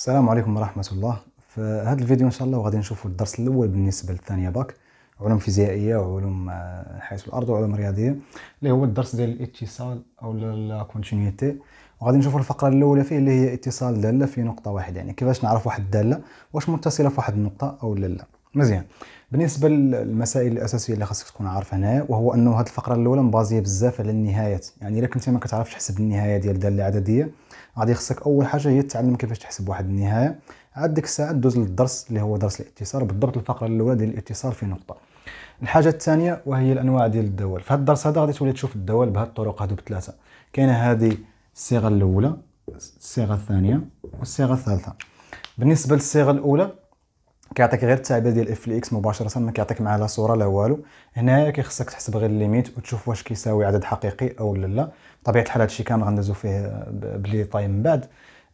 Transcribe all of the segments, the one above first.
السلام عليكم ورحمة الله في هذا الفيديو إن شاء الله غادي نشوفوا الدرس الأول بالنسبة للثانية باك علوم فيزيائية وعلوم حياة الأرض وعلوم رياضية اللي هو الدرس ديال الاتصال أو لا كونتينيتي وغادي نشوفوا الفقرة الأولى فيه اللي هي اتصال دالة في نقطة واحدة يعني كيفاش نعرف واحد الدالة واش متصلة في واحد النقطة أو لا مزيان بالنسبه للمسائل الاساسيه اللي خاصك تكون عارف هنا وهو انه هذه الفقره الاولى مبازيه بزاف على النهايات يعني الا كنت ما كتعرفش تحسب النهايه ديال الداله العدديه غادي خصك اول حاجه هي تتعلم كيفاش تحسب واحد النهايه عاد ديك الساعه دوز للدرس اللي هو درس الاتصال بالضبط الفقره الاولى ديال الاتصال في نقطه الحاجه الثانيه وهي الانواع ديال الدوال في هذا الدرس هذا غادي تولي تشوف الدوال بهذه الطرق هذو بثلاثه كاينه هذه الصيغه الاولى الصيغه الثانيه والصيغه الثالثه بالنسبه للصيغه الاولى كيعطيك غير التعبير ديال اف اكس مباشره ما كيعطيك معاه لا صوره لا والو هنايا كيخصك تحسب غير الليميت وتشوف واش كيساوي عدد حقيقي او لا لا بطبيعه الحال هادشي كامل غندوزو فيه بلي طايم من بعد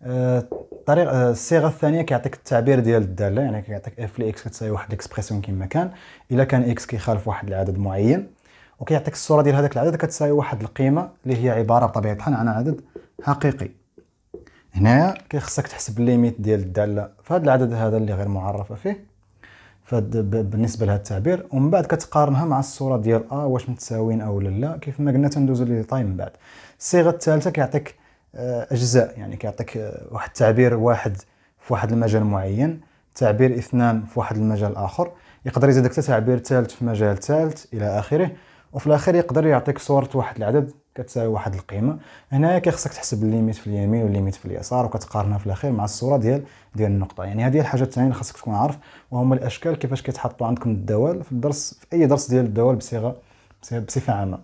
آه، الطريقه آه، الصيغه الثانيه كيعطيك التعبير ديال الداله يعني كيعطيك اف لي اكس كتساوي واحد الاكسبريسيون كما كان الا كان اكس كيخالف واحد العدد معين وكيعطيك الصوره ديال هذاك العدد كتساوي واحد القيمه اللي هي عباره بطبيعه الحال عن عدد حقيقي هنايا كيخصك تحسب الليميت ديال الداله فهاد العدد هذا اللي غير معرفه فيه فهاد بالنسبه لهاد التعبير ومن بعد كتقارنها مع الصوره ديال ا آه واش متساويين او لا كيف ما قلنا تندوزو لي طاي من بعد الصيغه الثالثه كيعطيك اجزاء يعني كيعطيك واحد التعبير واحد في واحد المجال معين تعبير اثنان في واحد المجال اخر يقدر يزيدك حتى تعبير ثالث في مجال ثالث الى اخره وفي الاخر يقدر يعطيك صوره واحد العدد كتساوي واحد القيمه هنايا كيخصك تحسب الليميت في اليمين والليميت في اليسار وكتقارنها في الاخير مع الصوره ديال ديال النقطه يعني هذه الحاجه الثانيه اللي خاصك تكون عارف وهما الاشكال كيفاش كيتحطوا عندكم الدوال في الدرس في اي درس ديال الدوال بصيغه بصفه عامه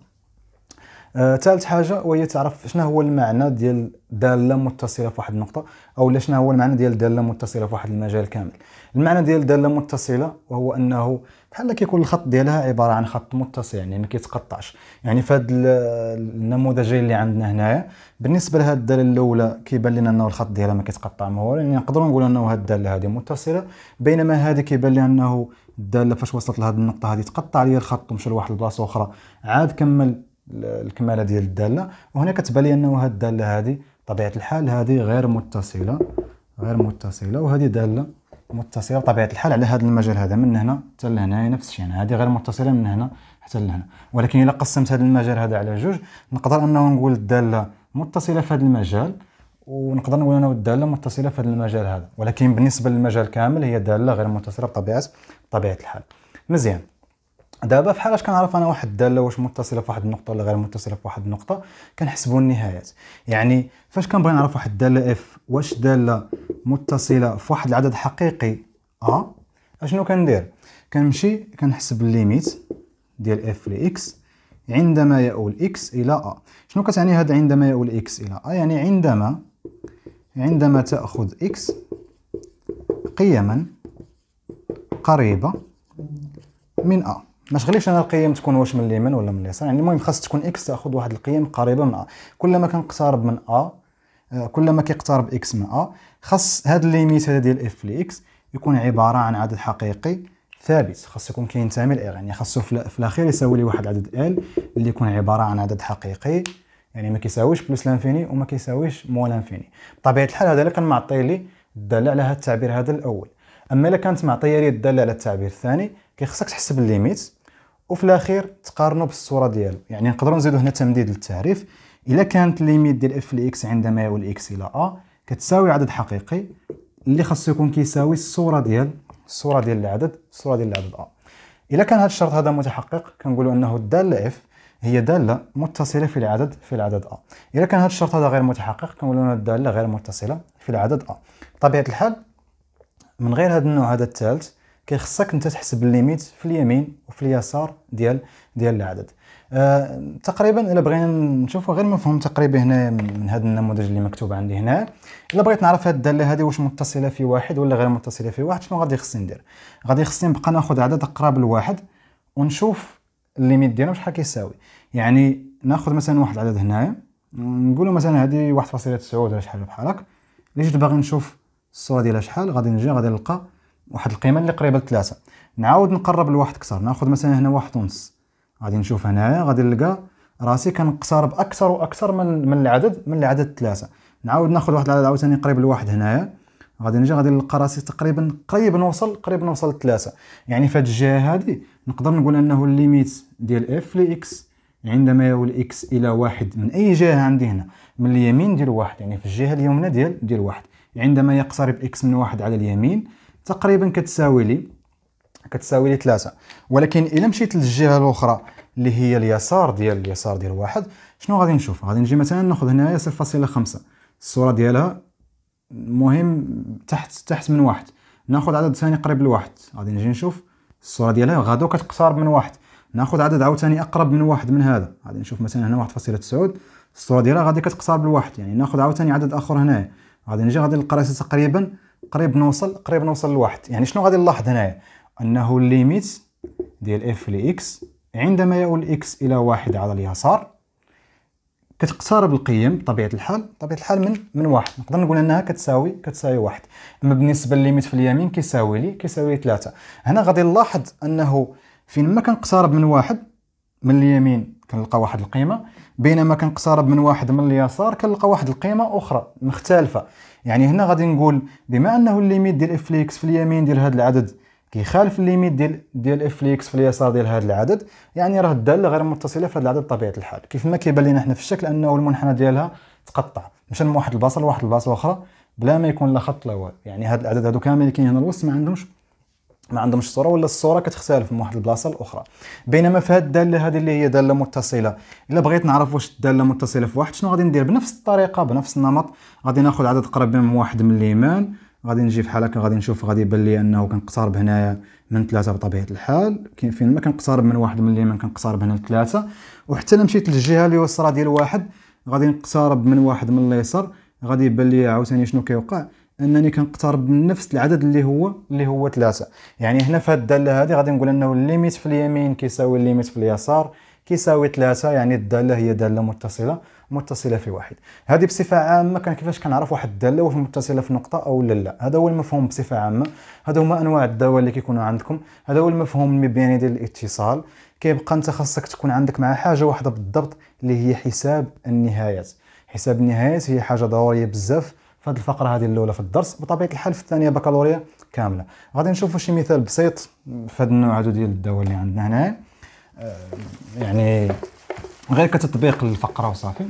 ثالث آه، حاجه وهي تعرف شنو هو المعنى ديال داله متصله في واحد النقطه او شنو هو المعنى ديال داله متصله في واحد المجال كامل المعنى ديال داله متصله وهو انه بحال كيكون الخط ديالها عباره عن خط متصل يعني ما كيتقطعش يعني في هذا النموذجين اللي عندنا هنايا بالنسبه لهاد الداله الاولى كيبان لنا انه الخط ديالها ما كيتقطع ما هو يعني نقدروا نقولوا انه هاد الداله هذه متصله بينما هذه كيبان لنا انه الداله فاش وصلت لهاد النقطه هذه تقطع لي الخط ومشى لواحد البلاصه اخرى عاد كمل الكماله ديال الداله وهنا كتبان لي انه هذه الداله هذه طبيعه الحال هذه غير متصله غير متصله وهذه داله متصله بطبيعه الحال على هذا المجال هذا من هنا حتى لهنا نفس الشيء يعني هذه غير متصله من هنا حتى لهنا ولكن الا قسمت هذا المجال هذا على جوج نقدر انه نقول الداله متصله في هذا المجال ونقدر نقول انه الداله متصله في هذا المجال هذا ولكن بالنسبه للمجال كامل هي داله غير متصله بطبيعه بطبيعه الحال مزيان دابا فحالاش كنعرف انا واحد الداله واش متصله فواحد النقطه ولا غير متصله فواحد النقطه كنحسبوا النهايات يعني فاش كنبغي نعرف واحد الداله اف واش داله متصله فواحد العدد حقيقي ا آه. اشنو كندير كنمشي كنحسب الليميت ديال اف لاكس عندما يؤول اكس الى ا شنو كتعني هذا عندما يؤول اكس الى ا يعني عندما عندما تاخذ اكس قيما قريبه من ا ما شغليش انا القيم تكون واش من اليمين ولا من اليسار يعني المهم خاص تكون اكس تاخذ واحد القيم قريبه من ا كلما كنقترب من ا آه، كلما كيقترب اكس من ا خاص هاد الليميت هذا ديال اف لاكس يكون عباره عن عدد حقيقي ثابت خاص يكون كينتمي لاغ يعني خاصو في الاخير يساوي لي واحد عدد ال اللي يكون عباره عن عدد حقيقي يعني ما كيساويش بلس لانفيني وما كيساويش مو لانفيني بطبيعه الحال هذا اللي معطي لي الداله على هذا التعبير هذا الاول اما الا كانت معطيه لي الداله على التعبير الثاني كيخصك تحسب الليميت وفي الاخير تقارنوا بالصوره ديالو يعني نقدروا نزيدوا هنا تمديد للتعريف الا كانت الليميت ديال اف لاكس عندما يؤول اكس الى ا كتساوي عدد حقيقي اللي خاصو يكون كيساوي الصوره ديال الصوره ديال العدد الصوره ديال العدد ا الا كان هذا الشرط هذا متحقق كنقولوا انه الداله اف هي داله متصله في العدد في العدد ا الا كان هذا الشرط هذا غير متحقق كنقولوا ان الداله غير متصله في العدد ا بطبيعه الحال من غير هذا النوع هذا الثالث كيخصك انت تحسب الليميت في اليمين وفي اليسار ديال ديال العدد آه تقريبا الا بغينا نشوفوا غير مفهوم تقريبي هنا من هذا النموذج اللي مكتوب عندي هنا الا بغيت نعرف هذه الداله هذه واش متصله في واحد ولا غير متصله في واحد شنو غادي خصني ندير غادي خصني نبقى ناخذ عدد اقرب لواحد ونشوف الليميت ديالهم شحال كيساوي يعني ناخذ مثلا واحد العدد هنايا نقولوا مثلا هذه 1.9 ولا شحال بحال هكا اللي جيت باغي نشوف الصوره ديالها شحال غادي نجي غادي نلقى واحد القيمه اللي قريبه لثلاثة نعاود نقرب لواحد اكثر ناخذ مثلا هنا واحد ونص غادي نشوف هنايا غادي نلقى راسي كنقترب اكثر واكثر من من العدد من العدد ثلاثة نعاود ناخذ واحد العدد عاوتاني قريب لواحد هنايا غادي نجي غادي نلقى راسي تقريبا قريب نوصل قريب نوصل لثلاثة يعني في هاد الجهه هادي نقدر نقول انه الليميت ديال اف لي اكس عندما يول اكس الى واحد من اي جهه عندي هنا من اليمين ديال واحد يعني في الجهه اليمنى ديال ديال واحد عندما يقترب اكس من واحد على اليمين تقريبا كتساوي لي كتساوي لي 3 ولكن الا مشيت للجهه الاخرى اللي هي اليسار ديال اليسار ديال واحد شنو غادي نشوف غادي نجي مثلا ناخذ هنايا 0.5 الصوره ديالها المهم تحت تحت من واحد ناخذ عدد ثاني قريب لواحد غادي نجي نشوف الصوره ديالها غادو كتقترب من واحد ناخذ عدد عاوتاني اقرب من واحد من هذا غادي نشوف مثلا هنا 1.9 الصوره ديالها غادي كتقترب لواحد يعني ناخذ عاوتاني عدد اخر هنايا غادي نجي غادي نلقى راسي تقريبا قريب نوصل قريب نوصل لواحد يعني شنو غادي نلاحظ هنايا انه الليميت ديال اف لاكس عندما يؤول اكس الى واحد على اليسار كتقترب القيم بطبيعه الحال بطبيعه الحال من من واحد نقدر نقول انها كتساوي كتساوي واحد اما بالنسبه لليميت في اليمين كيساوي لي كيساوي ثلاثة هنا غادي نلاحظ انه فين ما كنقترب من واحد من اليمين كنلقى واحد القيمه بينما كنقترب من واحد من اليسار كنلقى واحد القيمه اخرى مختلفه يعني هنا غادي نقول بما انه الليميت ديال اف ليكس في اليمين ديال هذا العدد كيخالف الليميت ديال ديال اف ليكس في اليسار ديال هذا العدد يعني راه الداله غير متصله في هذا العدد بطبيعه الحال كيف ما كيبان لنا حنا في الشكل انه المنحنى ديالها تقطع مشى من واحد البلاصه لواحد البلاصه اخرى بلا ما يكون لا خط لا والو يعني هاد العدد هادو كاملين اللي كاين هنا الوسط ما عندهمش ما عندهمش صوره ولا الصوره كتختلف من واحد البلاصه لاخرى بينما في هاد الداله هذه اللي هي داله متصله الا بغيت نعرف واش الداله متصله في واحد شنو غادي ندير بنفس الطريقه بنفس النمط غادي ناخذ عدد قريب من واحد من اليمين غادي نجي بحال هكا غادي نشوف غادي يبان لي انه كنقترب هنايا من ثلاثة بطبيعة الحال كاين فين ما كنقترب من واحد من اليمين كنقترب هنا لثلاثة وحتى انا مشيت للجهة اليسرى ديال واحد غادي نقترب من واحد من اليسار غادي يبان لي عاوتاني شنو كيوقع انني كنقترب من نفس العدد اللي هو اللي هو ثلاثة يعني هنا في هذه الداله هذه غادي نقول انه الليميت في اليمين كيساوي الليميت في اليسار كيساوي ثلاثة يعني الداله هي داله متصله متصله في واحد هذه بصفه عامه كان كيفاش كنعرف واحد الداله واش متصله في نقطه او لا لا هذا هو المفهوم بصفه عامه هذا هما انواع الدواء اللي كيكونوا عندكم هذا هو المفهوم المبياني ديال الاتصال كيبقى انت خاصك تكون عندك مع حاجه واحده بالضبط اللي هي حساب النهايات حساب النهايات هي حاجه ضروريه بزاف في هذه الفقره هذه الاولى في الدرس بطبيعه الحال في الثانيه بكالوريا كامله غادي نشوفوا شي مثال بسيط في هذا النوع هذا ديال الدواء اللي عندنا هنا آه، يعني غير كتطبيق الفقره وصافي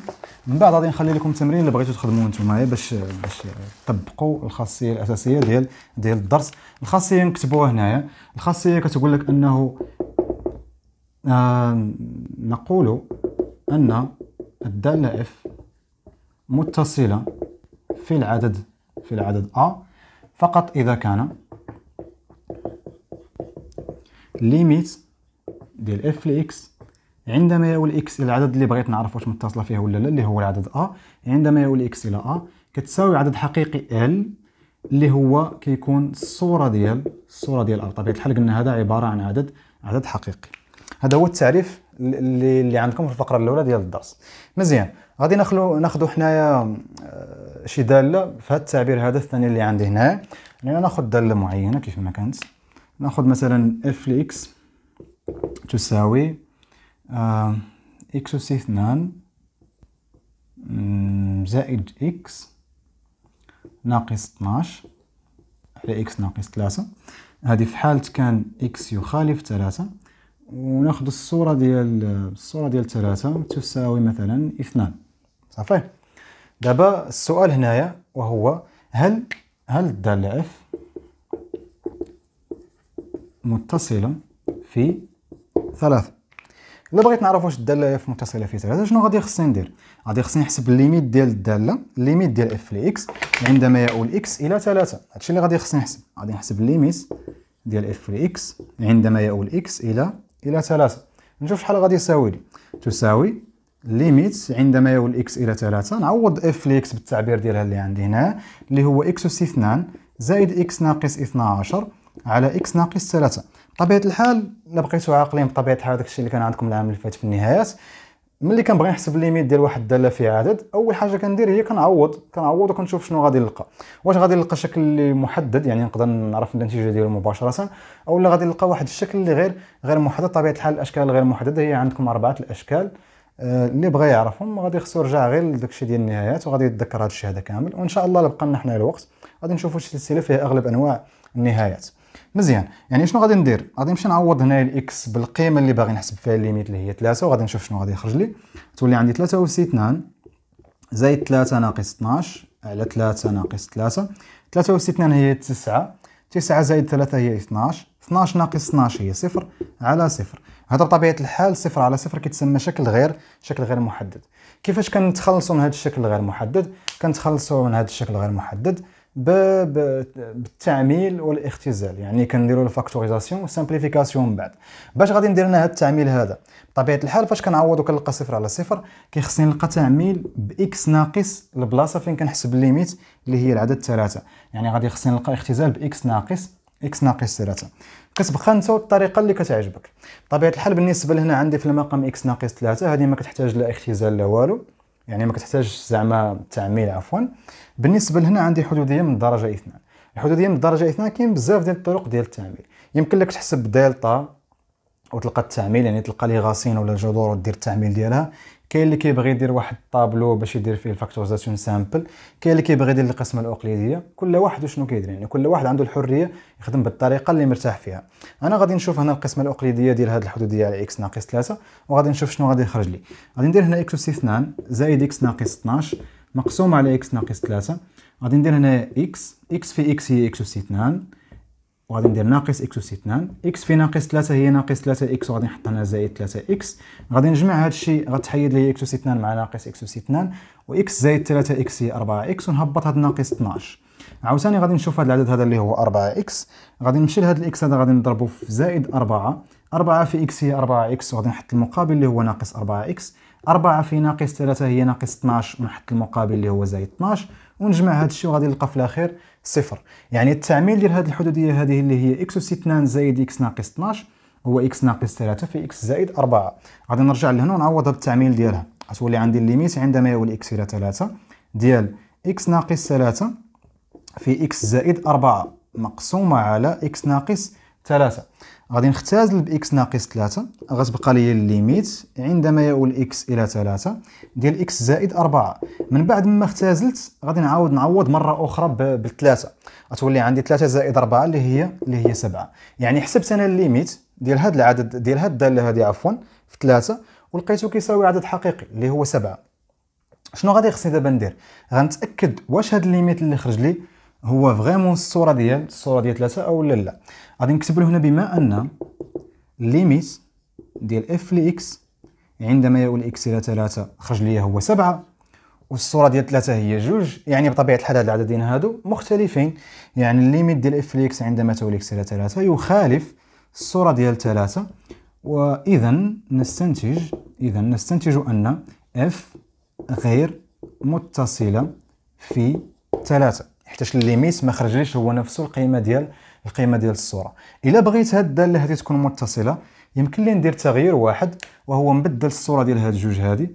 من بعد غادي نخلي لكم التمرين اللي بغيتو تخدموه نتوما باش باش تطبقوا الخاصيه الاساسيه ديال ديال الدرس الخاصيه نكتبوها هنايا الخاصيه كتقول لك انه آه نقول ان الداله اف متصله في العدد في العدد A فقط إذا كان ليميت ديال f لإكس عندما يؤول إكس إلى العدد اللي بغيت نعرف واش متصلة فيه ولا لا اللي هو العدد A عندما يؤول إكس إلى A كتساوي عدد حقيقي L اللي هو كيكون الصورة ديال الصورة ديال R بطبيعة الحال قلنا هذا عبارة عن عدد عدد حقيقي هذا هو التعريف اللي اللي عندكم في الفقره الاولى ديال الدرس مزيان غادي ناخذ ناخذ حنايا آه، شي داله في هذا التعبير هذا الثاني اللي عندي هنا يعني ناخذ داله معينه كيف ما كانت ناخذ مثلا اف لاكس تساوي اكس اس 2 زائد اكس ناقص 12 على اكس ناقص 3 هذه في حالة كان اكس يخالف 3 وناخذ الصوره ديال الصوره ديال 3 تساوي مثلا 2 صافي دابا السؤال هنايا وهو هل هل الداله اف متصله في 3 الا بغيت نعرف واش الداله اف متصله في 3 شنو غادي خصني ندير غادي خصني نحسب الليميت ديال الداله الليميت ديال اف لاكس عندما يؤول اكس الى 3 هادشي اللي غادي خصني نحسب غادي نحسب الليميت ديال اف لاكس عندما يؤول اكس الى إلى 3 نشوف شحال غادي يساوي لي تساوي ليميت عندما يول إكس إلى 3 نعوض إف لإكس بالتعبير ديالها اللي عندي هنا اللي هو إكس أس 2 زائد إكس ناقص 12 على إكس ناقص 3 طبيعه الحال إلا بقيتو عاقلين بطبيعة الحال داكشي اللي كان عندكم العام اللي فات في النهايات ملي كنبغي نحسب ليميت ديال واحد الداله في عدد اول حاجه كندير هي كنعوض كنعوض وكنشوف شنو غادي نلقى واش غادي نلقى شكل اللي محدد يعني نقدر نعرف النتيجه ديالو مباشره اولا غادي نلقى واحد الشكل اللي غير غير محدد طبيعه الحال الاشكال الغير محدده هي عندكم اربعه الاشكال آه، اللي بغى يعرفهم غادي خصو يرجع غير لداكشي ديال النهايات وغادي يتذكر هذا الشيء هذا كامل وان شاء الله لبقى لنا حنا الوقت غادي نشوفوا السلسله فيها اغلب انواع النهايات مزيان يعني شنو غادي ندير غادي نمشي نعوض هنا الاكس بالقيمه اللي باغي نحسب فيها الليميت اللي هي 3 وغادي نشوف شنو غادي يخرج لي تولي عندي 3 اس 2 زائد 3 ناقص 12 على 3 ناقص 3 3 اس 2 هي 9 9 زائد 3 هي 12 12 ناقص 12 هي صفر على صفر هذا بطبيعه الحال صفر على صفر كيتسمى شكل غير شكل غير محدد كيفاش كنتخلصوا من هذا الشكل الغير محدد كنتخلصوا من هذا الشكل الغير محدد بالتعميل والاختزال يعني كنديروا الفاكتوريزاسيون والسامبليفيكاسيون من بعد باش غادي ندير لنا هذا التعميل هذا بطبيعه الحال فاش كنعوض وكنلقى صفر على صفر كيخصني نلقى تعميل باكس ناقص البلاصه فين كنحسب الليميت اللي هي العدد ثلاثة يعني غادي خصني نلقى اختزال باكس ناقص اكس ناقص ثلاثة كتبقى انت الطريقه اللي كتعجبك بطبيعه الحال بالنسبه لهنا عندي في المقام اكس ناقص ثلاثة هذه ما كتحتاج لا اختزال لا والو يعني ما كتحتاجش زعما تعميل عفوا بالنسبه لهنا عندي حدوديه من درجه اثنان الحدوديه من درجه اثنان كاين بزاف ديال الطرق ديال التعميل يمكن لك تحسب دلتا وتلقى التعميل يعني تلقى لي غاسين ولا جذور ودير التعميل ديالها كاين اللي كيبغي يدير واحد الطابلو باش يدير فيه الفاكتوريزاسيون سامبل كاين اللي كيبغي يدير القسمه الاقليديه كل واحد وشنو كيدير يعني كل واحد عنده الحريه يخدم بالطريقه اللي مرتاح فيها انا غادي نشوف هنا القسمه الاقليديه ديال هذه الحدوديه على اكس ناقص 3 وغادي نشوف شنو غادي يخرج لي غادي ندير هنا اكس اس 2 زائد اكس ناقص 12 مقسوم على اكس ناقص 3 غادي ندير هنا اكس اكس في اكس هي اكس اس 2 وغادي ندير ناقص اكس اس 2 اكس في ناقص 3 هي ناقص 3 اكس وغادي نحط هنا زائد 3 اكس غادي نجمع هذا الشيء غتحيد لي اكس اس 2 مع ناقص اكس اس 2 واكس زائد 3 اكس هي 4 اكس ونهبط هذا ناقص 12 عاوتاني غادي نشوف هذا العدد هذا اللي هو 4 اكس غادي نمشي لهذا الاكس هذا غادي نضربه في زائد 4 4 في اكس هي 4 اكس وغادي نحط المقابل اللي هو ناقص 4 اكس 4 في ناقص 3 هي ناقص 12 ونحط المقابل اللي هو زائد 12 ونجمع هذا الشيء وغادي نلقى في الاخير صفر يعني التعميل ديال هذه الحدوديه هذه اللي هي اكس اس 2 زائد اكس ناقص 12 هو اكس ناقص 3 في اكس زائد 4 غادي نرجع لهنا ونعوضها بالتعميل ديالها غتولي عندي الليميت عندما يولي اكس الى 3 ديال اكس ناقص 3 في اكس زائد 4 مقسومه على اكس ناقص 3 غادي نختزل باكس ناقص 3 غتبقى لي الليميت عندما يؤول اكس الى 3 ديال اكس زائد 4 من بعد ما اختزلت غادي نعاود نعوض مره اخرى بالثلاثة غتولي عندي 3 زائد 4 اللي هي اللي هي 7 يعني حسبت انا الليميت ديال هذا العدد ديال هذه الداله هذه عفوا في 3 ولقيته كيساوي عدد حقيقي اللي هو 7 شنو غادي خصني دابا ندير غنتاكد واش هذا الليميت اللي خرج لي هو فريمون الصوره ديال الصوره ديال 3 او لا لا غادي نكتب له هنا بما ان ليميت ديال اف لاكس عندما يؤول اكس الى 3 خرج ليا هو 7 والصوره ديال 3 هي جوج يعني بطبيعه الحال هاد العددين هادو مختلفين يعني الليميت ديال اف لاكس عندما تؤول اكس الى 3 يخالف الصوره ديال 3 واذا نستنتج اذا نستنتج ان اف غير متصله في 3 حيتاش الليميت ما خرجليش هو نفسه القيمه ديال القيمه ديال الصوره الا بغيت هاد الداله هذه تكون متصله يمكن لي ندير تغيير واحد وهو نبدل الصوره ديال هاد الجوج هادي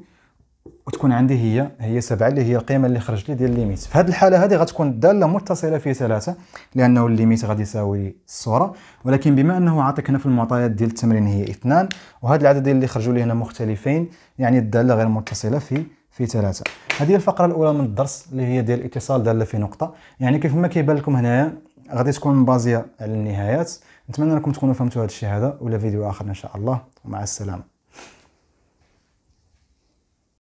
وتكون عندي هي هي سبعة اللي هي القيمه اللي خرج لي ديال الليميت في هذه الحاله هذه غتكون الداله متصله في ثلاثة لانه الليميت غادي يساوي الصوره ولكن بما انه عاطيك هنا في المعطيات ديال التمرين هي اثنان وهاد العددين اللي خرجوا لي هنا مختلفين يعني الداله غير متصله في في ثلاثة هذه الفقرة الأولى من الدرس اللي هي ديال الاتصال دالة في نقطة يعني كيف ما كيبان لكم هنايا غادي تكون بازية على النهايات نتمنى انكم تكونوا فهمتوا هذا الشيء هذا ولا فيديو آخر إن شاء الله ومع السلامة